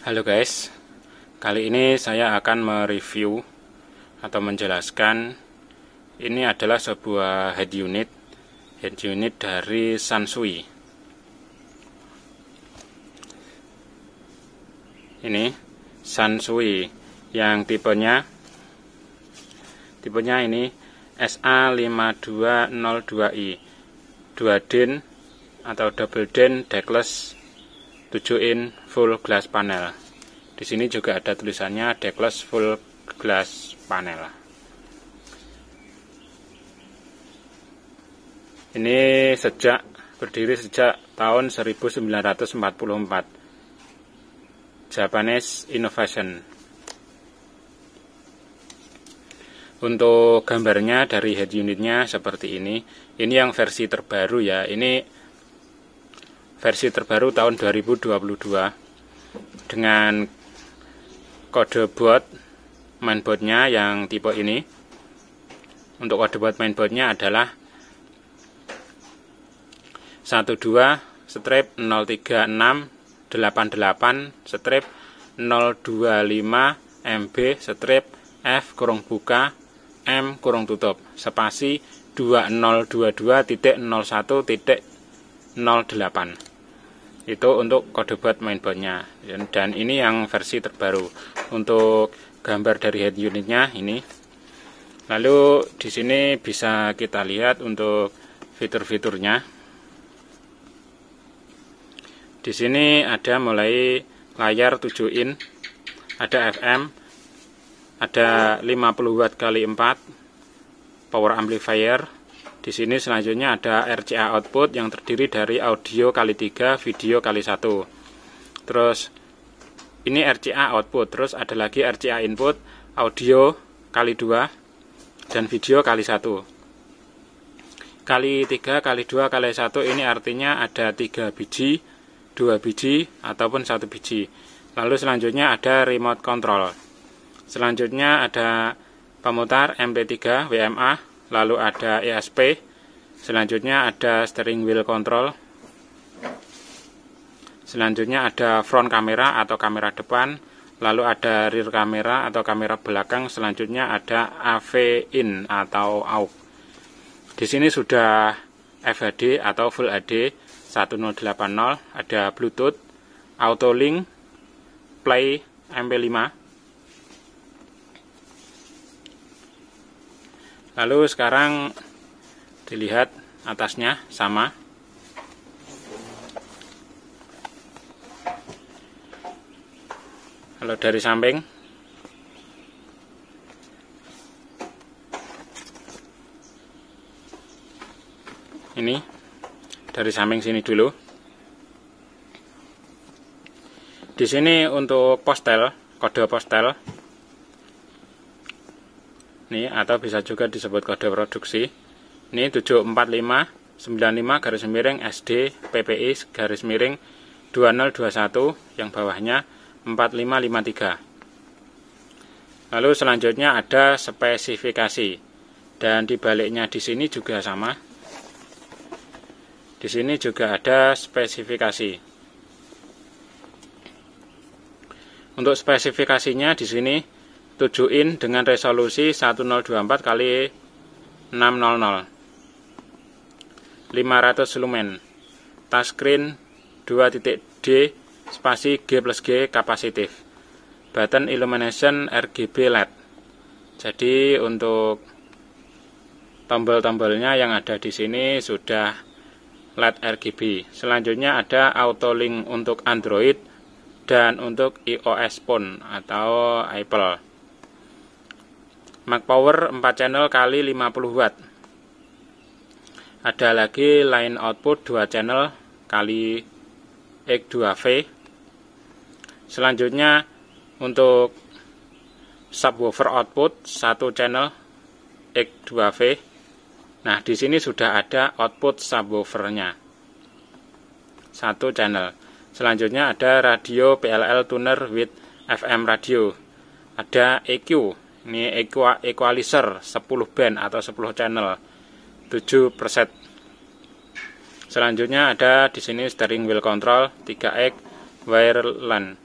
Halo guys, kali ini saya akan mereview atau menjelaskan ini adalah sebuah head unit head unit dari Sansui ini Sansui yang tipenya tipenya ini SA5202i 2 din atau double din deckless 7 in full glass panel. Di sini juga ada tulisannya Deckless full glass panel. Ini sejak berdiri sejak tahun 1944. Japanese Innovation. Untuk gambarnya dari head unitnya seperti ini. Ini yang versi terbaru ya. Ini versi terbaru tahun 2022 dengan kode bot mainboardnya yang tipe ini untuk kode bot mainboardnya adalah 12 strip 036 88 strip 025 MB strip F kurung buka M kurung tutup spasi 2022.01.08 itu untuk kode buat mainboardnya dan ini yang versi terbaru untuk gambar dari head unitnya ini lalu di sini bisa kita lihat untuk fitur-fiturnya di sini ada mulai layar 7 in ada FM ada 50 watt kali 4 power amplifier di sini selanjutnya ada RCA output yang terdiri dari audio kali 3, video kali 1. Terus ini RCA output, terus ada lagi RCA input, audio kali 2 dan video kali 1 kali 3 kali 2 kali 1 ini artinya ada 3 biji 2 biji ataupun 1 biji lalu selanjutnya ada remote control selanjutnya ada pemutar MP3 WMA lalu ada ESP, selanjutnya ada steering wheel control, selanjutnya ada front kamera atau kamera depan, lalu ada rear kamera atau kamera belakang, selanjutnya ada AV in atau AUX. Di sini sudah FHD atau Full HD 1080, ada Bluetooth, Auto Link, Play MP5, lalu sekarang dilihat atasnya sama kalau dari samping ini dari samping sini dulu di sini untuk postel kode postel ini atau bisa juga disebut kode produksi ini 745 95 garis miring SD PPI garis miring 2021 yang bawahnya 4553 lalu selanjutnya ada spesifikasi dan dibaliknya di sini juga sama di sini juga ada spesifikasi untuk spesifikasinya di sini 7 in dengan resolusi 1024 kali 600 500 lumen touchscreen 2.d spasi G plus G kapasitif button illumination RGB LED jadi untuk tombol-tombolnya yang ada di sini sudah LED RGB selanjutnya ada auto link untuk Android dan untuk iOS phone atau Apple Mac Power 4 channel kali 50 watt. Ada lagi line output 2 channel kali x 2 v Selanjutnya untuk subwoofer output 1 channel x 2 v Nah, di sini sudah ada output subwoofernya. 1 channel. Selanjutnya ada radio PLL tuner with FM radio. Ada EQ ini equalizer 10 band atau 10 channel 7 preset selanjutnya ada di sini steering wheel control 3X wire LAN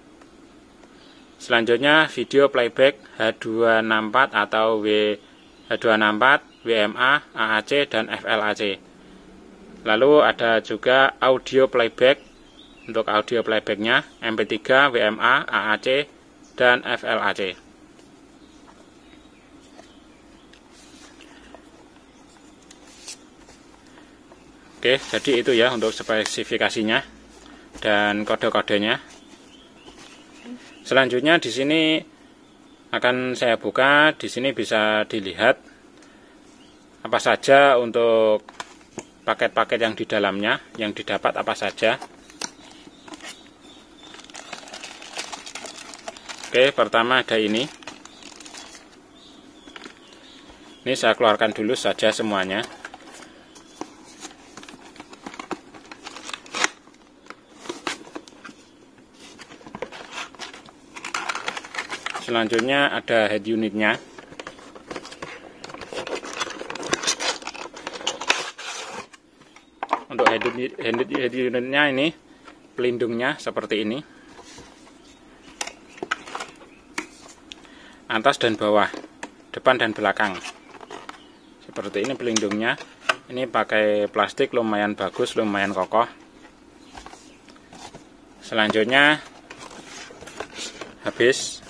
selanjutnya video playback H264 atau W H264 WMA AAC dan FLAC lalu ada juga audio playback untuk audio playbacknya MP3 WMA AAC dan FLAC Oke, jadi itu ya untuk spesifikasinya dan kode-kodenya. Selanjutnya di sini akan saya buka, di sini bisa dilihat apa saja untuk paket-paket yang di dalamnya, yang didapat apa saja. Oke, pertama ada ini. Ini saya keluarkan dulu saja semuanya. selanjutnya ada head unitnya untuk head, unit, head, head unitnya ini pelindungnya seperti ini atas dan bawah depan dan belakang seperti ini pelindungnya ini pakai plastik lumayan bagus lumayan kokoh selanjutnya habis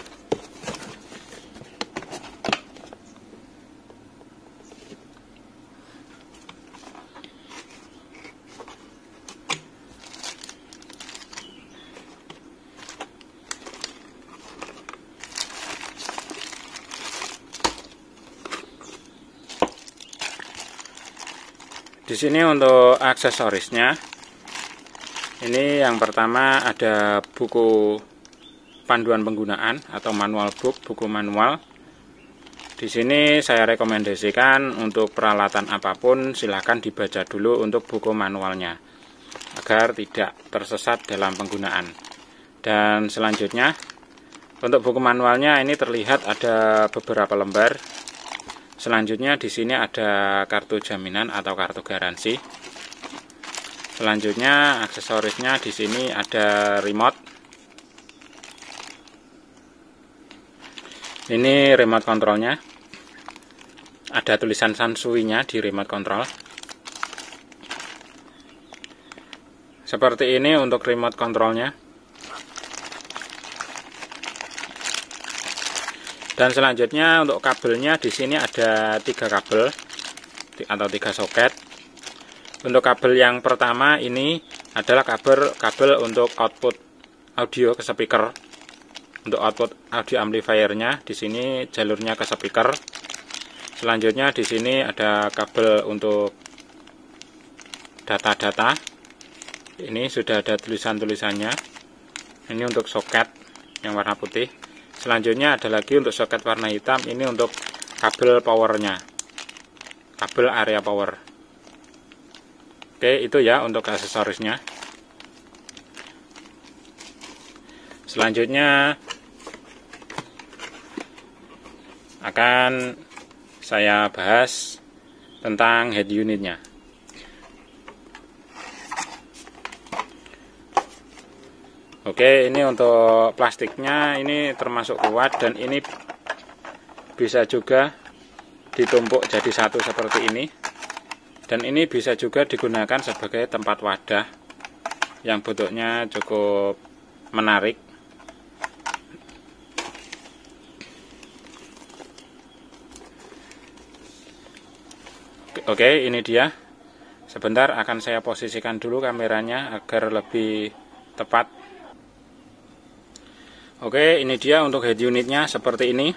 di sini untuk aksesorisnya ini yang pertama ada buku panduan penggunaan atau manual book buku manual di sini saya rekomendasikan untuk peralatan apapun silahkan dibaca dulu untuk buku manualnya agar tidak tersesat dalam penggunaan dan selanjutnya untuk buku manualnya ini terlihat ada beberapa lembar Selanjutnya di sini ada kartu jaminan atau kartu garansi. Selanjutnya aksesorisnya di sini ada remote. Ini remote kontrolnya. Ada tulisan Sansui-nya di remote kontrol. Seperti ini untuk remote kontrolnya. dan selanjutnya untuk kabelnya di sini ada tiga kabel atau tiga soket untuk kabel yang pertama ini adalah kabel kabel untuk output audio ke speaker untuk output audio amplifiernya di sini jalurnya ke speaker selanjutnya di sini ada kabel untuk data-data ini sudah ada tulisan-tulisannya ini untuk soket yang warna putih selanjutnya ada lagi untuk soket warna hitam ini untuk kabel powernya kabel area power oke itu ya untuk aksesorisnya selanjutnya akan saya bahas tentang head unitnya Oke, ini untuk plastiknya ini termasuk kuat dan ini bisa juga ditumpuk jadi satu seperti ini. Dan ini bisa juga digunakan sebagai tempat wadah yang bentuknya cukup menarik. Oke, ini dia. Sebentar akan saya posisikan dulu kameranya agar lebih tepat Oke, ini dia untuk head unitnya seperti ini.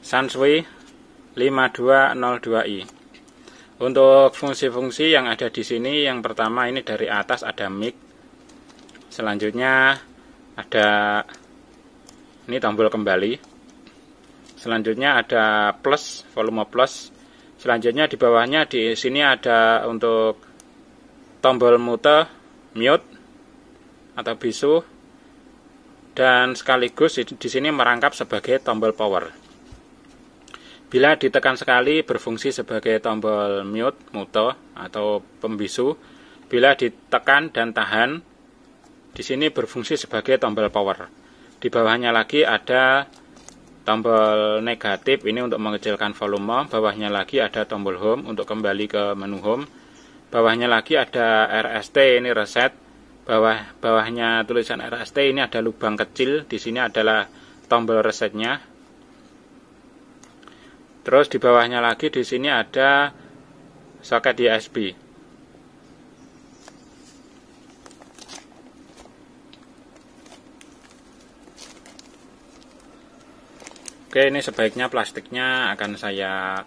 Sansui 5202i. Untuk fungsi-fungsi yang ada di sini, yang pertama ini dari atas ada mic. Selanjutnya ada ini tombol kembali. Selanjutnya ada plus, volume plus. Selanjutnya di bawahnya di sini ada untuk tombol mute, mute atau bisu dan sekaligus di sini merangkap sebagai tombol power. Bila ditekan sekali berfungsi sebagai tombol mute, muto atau pembisu. Bila ditekan dan tahan di sini berfungsi sebagai tombol power. Di bawahnya lagi ada tombol negatif ini untuk mengecilkan volume, bawahnya lagi ada tombol home untuk kembali ke menu home. Bawahnya lagi ada RST ini reset bawah bawahnya tulisan RST ini ada lubang kecil di sini adalah tombol resetnya terus di bawahnya lagi di sini ada soket USB Oke ini sebaiknya plastiknya akan saya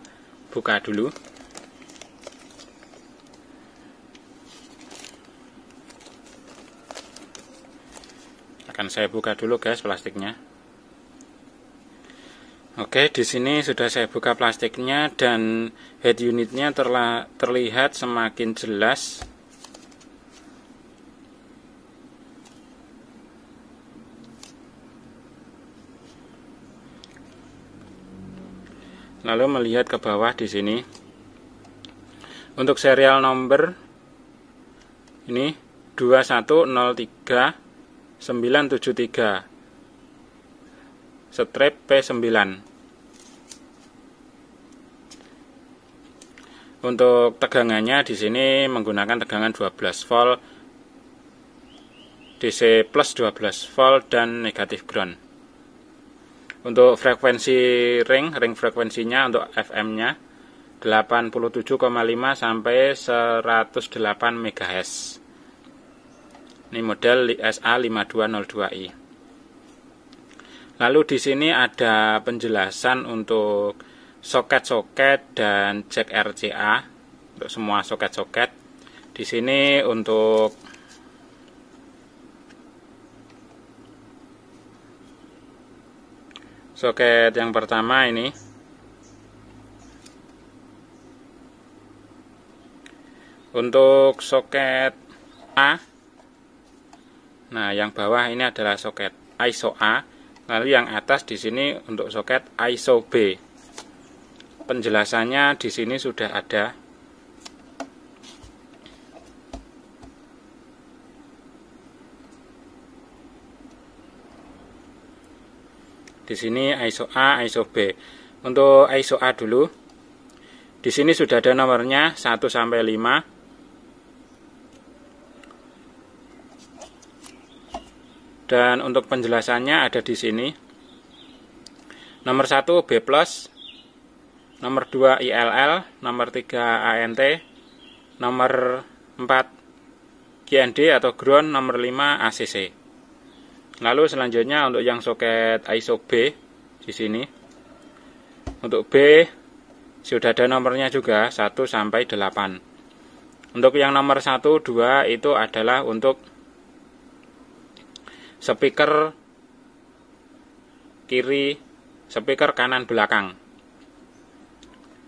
buka dulu akan saya buka dulu guys plastiknya Oke, di sini sudah saya buka plastiknya dan head unitnya telah terlihat semakin jelas. Lalu melihat ke bawah di sini. Untuk serial number ini 2103 973 strip P9 untuk tegangannya di sini menggunakan tegangan 12 volt DC plus 12 volt dan negatif ground untuk frekuensi ring, ring frekuensinya untuk FM-nya 87,5 sampai 108 MHz ini model SA5202i. Lalu di sini ada penjelasan untuk soket-soket dan jack RCA untuk semua soket-soket. Di sini untuk soket yang pertama ini untuk soket A Nah, yang bawah ini adalah soket ISO A, lalu yang atas di sini untuk soket ISO B. Penjelasannya di sini sudah ada. Di sini ISO A, ISO B. Untuk ISO A dulu. Di sini sudah ada nomornya 1 sampai 5. Dan untuk penjelasannya ada di sini. Nomor 1 B+, nomor 2 ILL, nomor 3 ANT, nomor 4 GND atau ground, nomor 5 ACC. Lalu selanjutnya untuk yang soket ISO B di sini. Untuk B sudah ada nomornya juga 1 sampai 8. Untuk yang nomor 1 2 itu adalah untuk speaker kiri, speaker kanan belakang.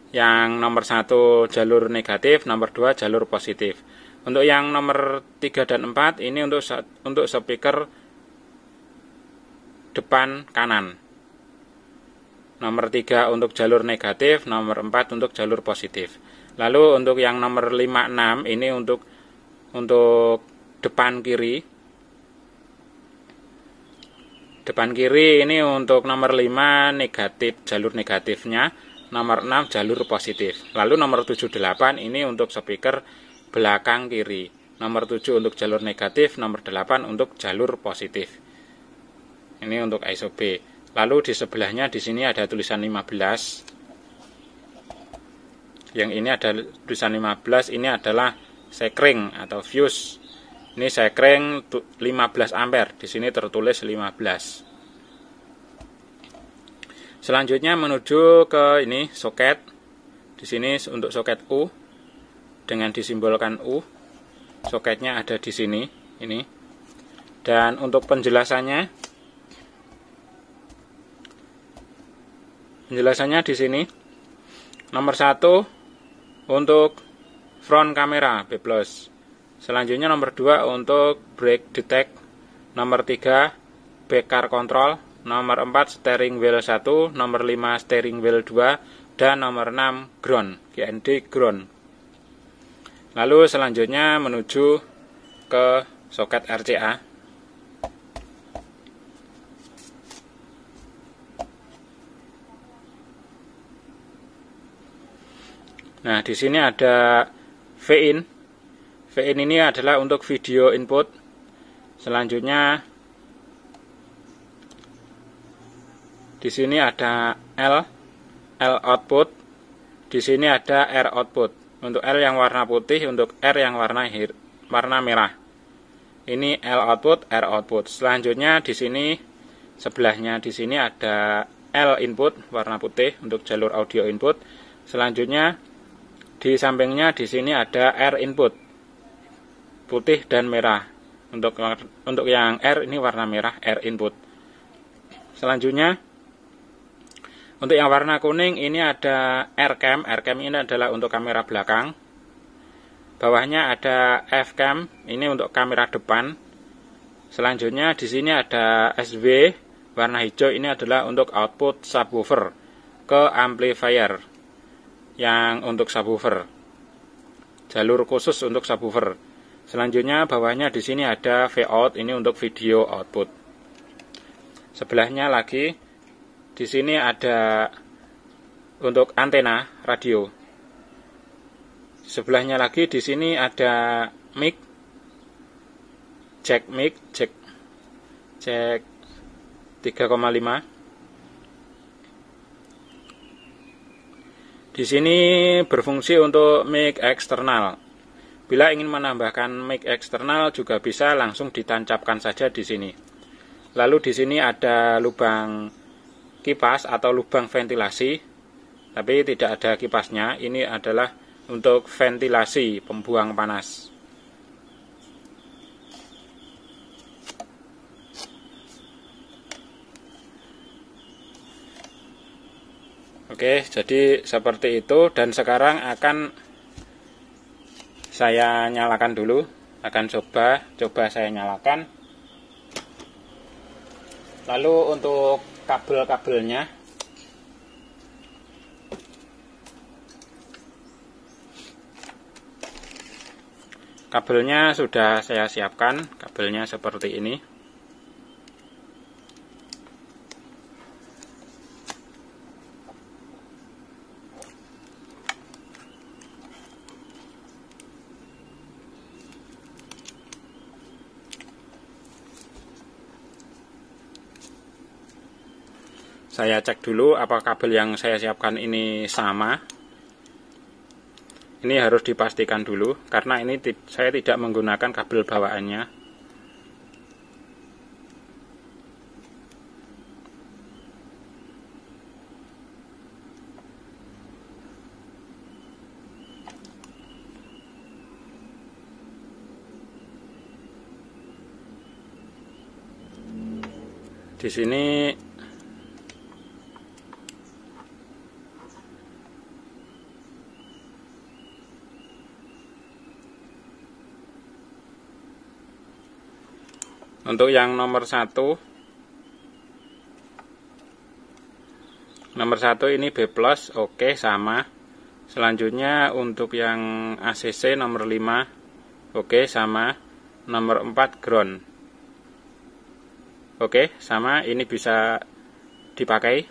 Yang nomor satu jalur negatif, nomor dua jalur positif. Untuk yang nomor tiga dan empat ini untuk untuk speaker depan kanan. Nomor tiga untuk jalur negatif, nomor empat untuk jalur positif. Lalu untuk yang nomor 5 6 ini untuk untuk depan kiri, depan kiri ini untuk nomor 5 negatif jalur negatifnya nomor 6 jalur positif lalu nomor 78 ini untuk speaker belakang kiri nomor 7 untuk jalur negatif nomor 8 untuk jalur positif ini untuk ISO lalu di sebelahnya di sini ada tulisan 15 yang ini ada tulisan 15 ini adalah sekring atau fuse ini saya sekring 15 ampere. Di sini tertulis 15. Selanjutnya menuju ke ini soket. Di sini untuk soket U dengan disimbolkan U. Soketnya ada di sini, ini. Dan untuk penjelasannya penjelasannya di sini. Nomor satu untuk front kamera B+ Selanjutnya nomor 2 untuk brake detect, nomor 3 bekar control, nomor 4 steering wheel 1, nomor 5 steering wheel 2, dan nomor 6 ground, GND ground. Lalu selanjutnya menuju ke soket RCA. Nah, di sini ada V-in VN ini adalah untuk video input. Selanjutnya di sini ada L, L output. Di sini ada R output. Untuk L yang warna putih, untuk R yang warna hir, warna merah. Ini L output, R output. Selanjutnya di sini sebelahnya di sini ada L input warna putih untuk jalur audio input. Selanjutnya di sampingnya di sini ada R input putih dan merah. Untuk untuk yang R ini warna merah R input. Selanjutnya untuk yang warna kuning ini ada R-cam. R-cam ini adalah untuk kamera belakang. Bawahnya ada F-cam, ini untuk kamera depan. Selanjutnya di sini ada SW warna hijau ini adalah untuk output subwoofer ke amplifier yang untuk subwoofer. Jalur khusus untuk subwoofer. Selanjutnya bawahnya di sini ada out ini untuk video output. Sebelahnya lagi di sini ada untuk antena radio. Sebelahnya lagi di sini ada mic jack mic jack jack 3,5. Di sini berfungsi untuk mic eksternal Bila ingin menambahkan mic eksternal juga bisa langsung ditancapkan saja di sini. Lalu di sini ada lubang kipas atau lubang ventilasi, tapi tidak ada kipasnya. Ini adalah untuk ventilasi pembuang panas. Oke, jadi seperti itu dan sekarang akan saya nyalakan dulu akan coba coba saya nyalakan lalu untuk kabel-kabelnya kabelnya sudah saya siapkan kabelnya seperti ini saya cek dulu apa kabel yang saya siapkan ini sama ini harus dipastikan dulu karena ini saya tidak menggunakan kabel bawaannya di sini untuk yang nomor satu nomor satu ini B plus oke okay, sama selanjutnya untuk yang ACC nomor 5 oke okay, sama nomor 4 ground oke okay, sama ini bisa dipakai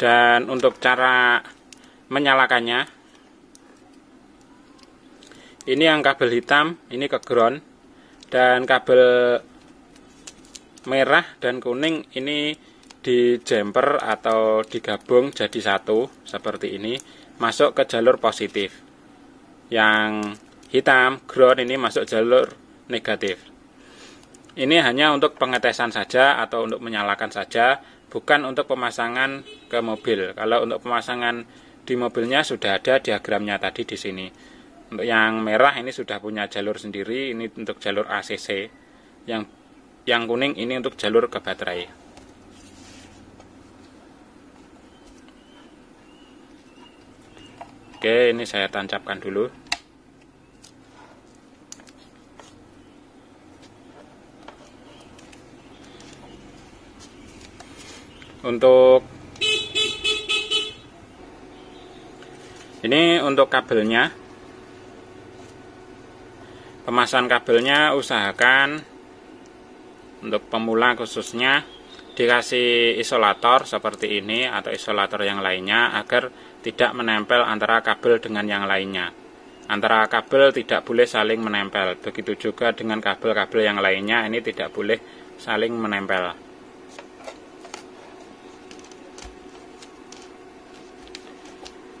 dan untuk cara menyalakannya ini yang kabel hitam ini ke ground dan kabel merah dan kuning ini di jumper atau digabung jadi satu seperti ini masuk ke jalur positif yang hitam ground ini masuk jalur negatif ini hanya untuk pengetesan saja atau untuk menyalakan saja bukan untuk pemasangan ke mobil kalau untuk pemasangan di mobilnya sudah ada diagramnya tadi di sini untuk yang merah ini sudah punya jalur sendiri, ini untuk jalur ACC. Yang yang kuning ini untuk jalur ke baterai. Oke, ini saya tancapkan dulu. Untuk ini untuk kabelnya pemasangan kabelnya usahakan untuk pemula khususnya dikasih isolator seperti ini atau isolator yang lainnya agar tidak menempel antara kabel dengan yang lainnya antara kabel tidak boleh saling menempel begitu juga dengan kabel-kabel yang lainnya ini tidak boleh saling menempel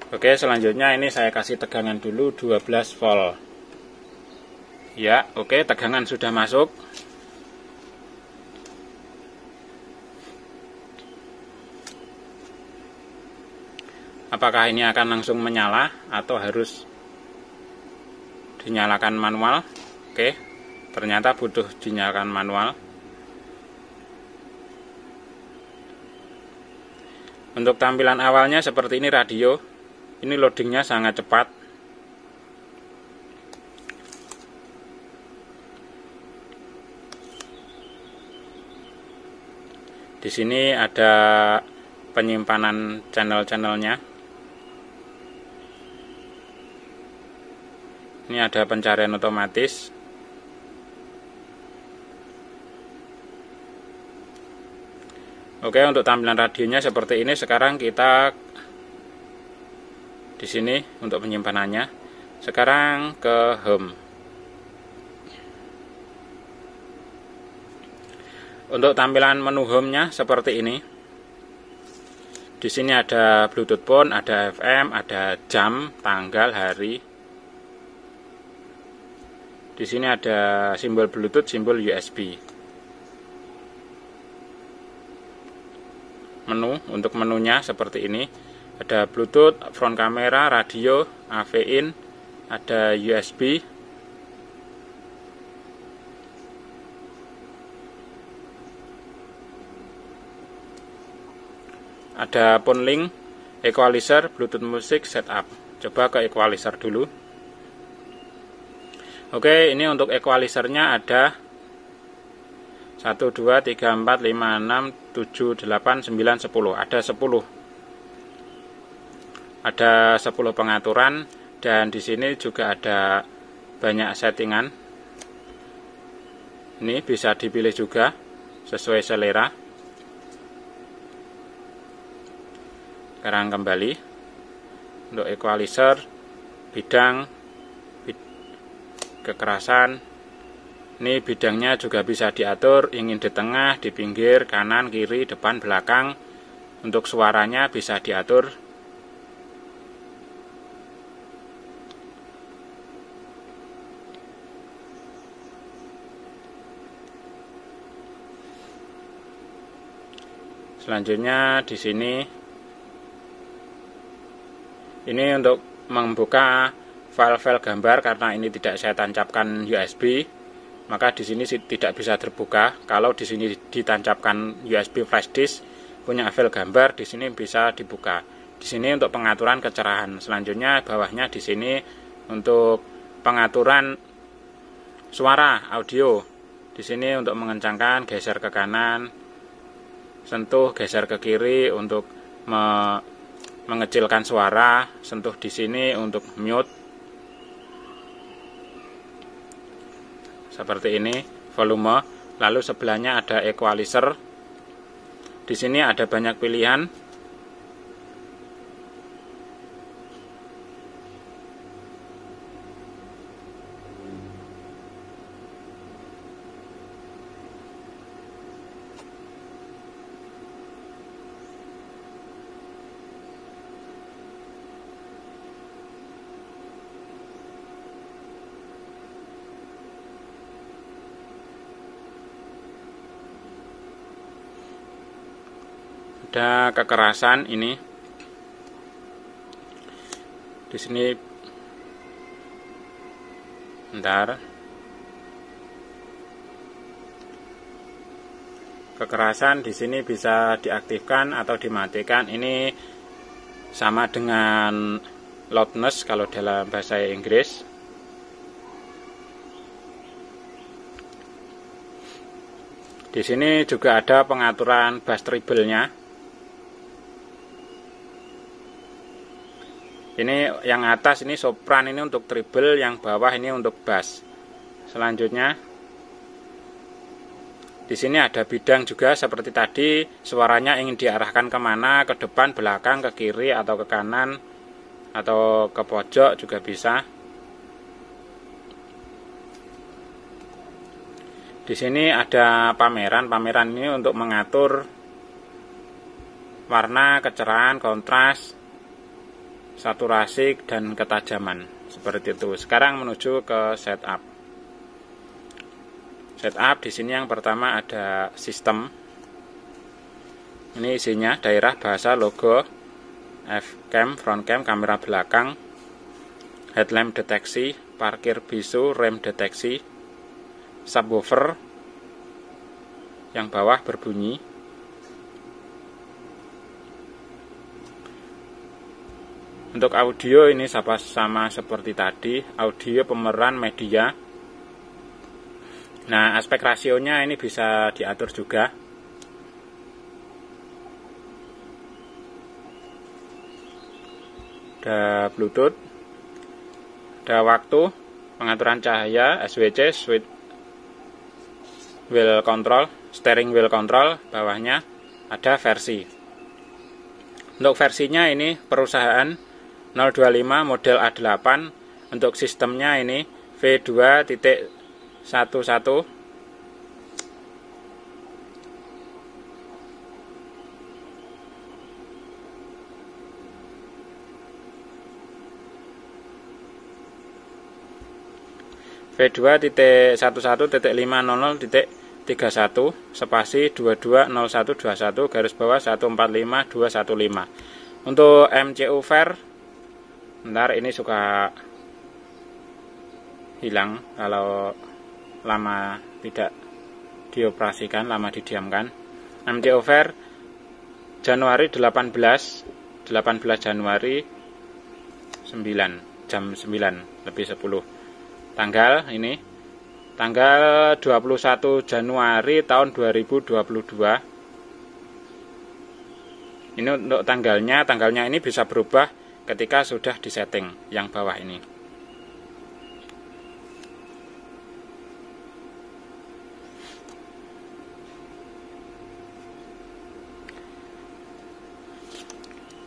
Oke, selanjutnya ini saya kasih tegangan dulu 12 volt. Ya, oke, tegangan sudah masuk. Apakah ini akan langsung menyala atau harus dinyalakan manual? Oke, ternyata butuh dinyalakan manual. Untuk tampilan awalnya seperti ini radio. Ini loadingnya sangat cepat. Di sini ada penyimpanan channel-channelnya. Ini ada pencarian otomatis. Oke, untuk tampilan radionya seperti ini. Sekarang kita di sini untuk penyimpanannya. Sekarang ke home. Untuk tampilan menu home-nya seperti ini. Di sini ada Bluetooth phone, ada FM, ada jam, tanggal, hari. Di sini ada simbol Bluetooth, simbol USB. Menu untuk menunya seperti ini. Ada Bluetooth, front kamera, radio, AV in, ada USB, ada pun link equalizer bluetooth musik setup coba ke equalizer dulu oke ini untuk equalizernya ada 1, 2, 3, 4, 5, 6, 7, 8, 9, 10 ada 10 ada 10 pengaturan dan di sini juga ada banyak settingan ini bisa dipilih juga sesuai selera sekarang kembali untuk equalizer bidang bid, kekerasan ini bidangnya juga bisa diatur ingin di tengah, di pinggir, kanan, kiri, depan, belakang untuk suaranya bisa diatur selanjutnya di sini ini untuk membuka file-file gambar karena ini tidak saya tancapkan USB maka di sini tidak bisa terbuka kalau di sini ditancapkan USB flash disk punya file gambar di sini bisa dibuka di sini untuk pengaturan kecerahan selanjutnya bawahnya di sini untuk pengaturan suara audio di sini untuk mengencangkan geser ke kanan sentuh geser ke kiri untuk mengecilkan suara, sentuh di sini untuk mute. Seperti ini, volume. Lalu sebelahnya ada equalizer. Di sini ada banyak pilihan, ada kekerasan ini di sini ntar kekerasan di sini bisa diaktifkan atau dimatikan ini sama dengan loudness kalau dalam bahasa Inggris di sini juga ada pengaturan bass treble-nya Ini yang atas ini sopran ini untuk treble, yang bawah ini untuk bass. Selanjutnya di sini ada bidang juga seperti tadi, suaranya ingin diarahkan kemana, ke depan, belakang, ke kiri, atau ke kanan, atau ke pojok juga bisa. Di sini ada pameran, pameran ini untuk mengatur warna, kecerahan, kontras, saturasi dan ketajaman seperti itu sekarang menuju ke setup setup di sini yang pertama ada sistem ini isinya daerah bahasa logo F cam front cam kamera belakang headlamp deteksi parkir bisu rem deteksi subwoofer yang bawah berbunyi Untuk audio ini sama, sama seperti tadi, audio pemeran media. Nah, aspek rasionya ini bisa diatur juga. Ada Bluetooth, ada waktu, pengaturan cahaya, SWC, switch wheel control, steering wheel control, bawahnya ada versi. Untuk versinya ini perusahaan 025 model A8 untuk sistemnya ini V2.11 V2.11.500.31 spasi 220121 garis bawah 145215. Untuk MCU Fair ntar ini suka hilang kalau lama tidak dioperasikan, lama didiamkan. MT over Januari 18, 18 Januari 9, jam 9, lebih 10. Tanggal ini, tanggal 21 Januari tahun 2022. Ini untuk tanggalnya, tanggalnya ini bisa berubah ketika sudah disetting yang bawah ini.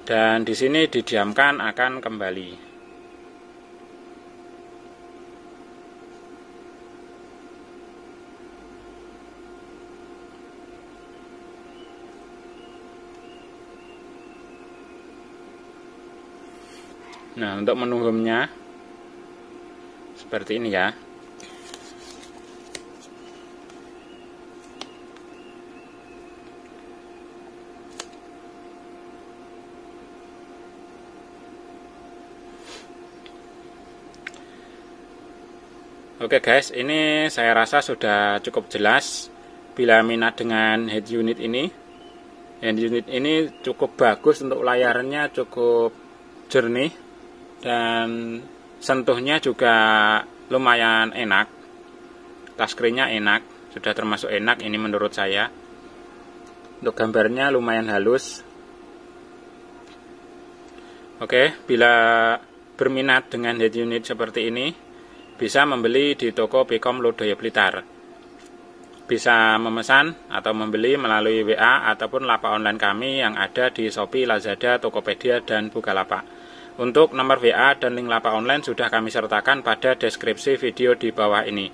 Dan di sini didiamkan akan kembali. Nah, untuk menurunnya seperti ini ya. Oke guys, ini saya rasa sudah cukup jelas bila minat dengan head unit ini. Head unit ini cukup bagus untuk layarnya cukup jernih dan sentuhnya juga lumayan enak touchscreennya enak sudah termasuk enak ini menurut saya untuk gambarnya lumayan halus oke bila berminat dengan head unit seperti ini bisa membeli di toko Pekom Lodaya Blitar bisa memesan atau membeli melalui WA ataupun lapak online kami yang ada di Shopee, Lazada, Tokopedia, dan Bukalapak. Untuk nomor WA dan link lapak online sudah kami sertakan pada deskripsi video di bawah ini.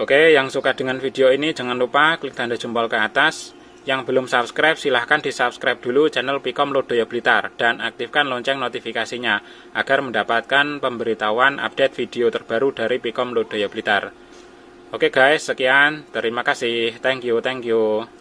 Oke, yang suka dengan video ini jangan lupa klik tanda jempol ke atas. Yang belum subscribe silahkan di subscribe dulu channel Pikom Lodoyo ya Blitar dan aktifkan lonceng notifikasinya agar mendapatkan pemberitahuan update video terbaru dari Pikom Lodoyo ya Blitar. Oke guys, sekian. Terima kasih. Thank you, thank you.